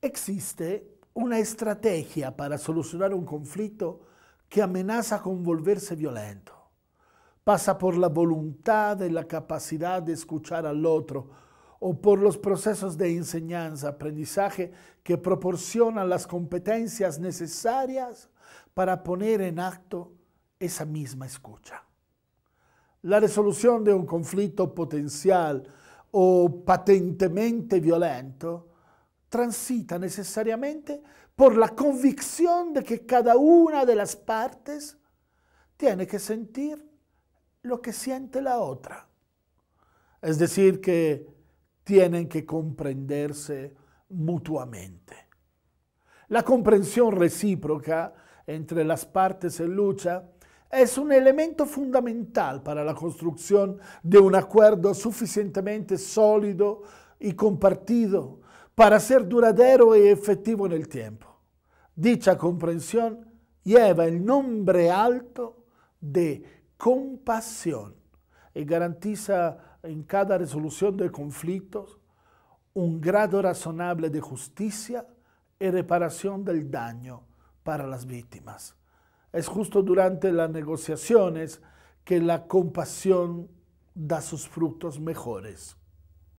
existe una estrategia para solucionar un conflicto que amenaza con volverse violento. Pasa por la voluntad y la capacidad de escuchar al otro o por los procesos de enseñanza, aprendizaje que proporcionan las competencias necesarias para poner en acto esa misma escucha. La resolución de un conflicto potencial o patentemente violento transita necesariamente por la convicción de que cada una de las partes tiene que sentir lo que siente la otra. Es decir, que tienen que comprenderse mutuamente. La comprensión recíproca entre las partes en lucha es un elemento fundamental para la construcción de un acuerdo suficientemente sólido y compartido para ser duradero y efectivo en el tiempo. Dicha comprensión lleva el nombre alto de compasión y garantiza en cada resolución de conflictos un grado razonable de justicia y reparación del daño para las víctimas. Es justo durante las negociaciones que la compasión da sus frutos mejores.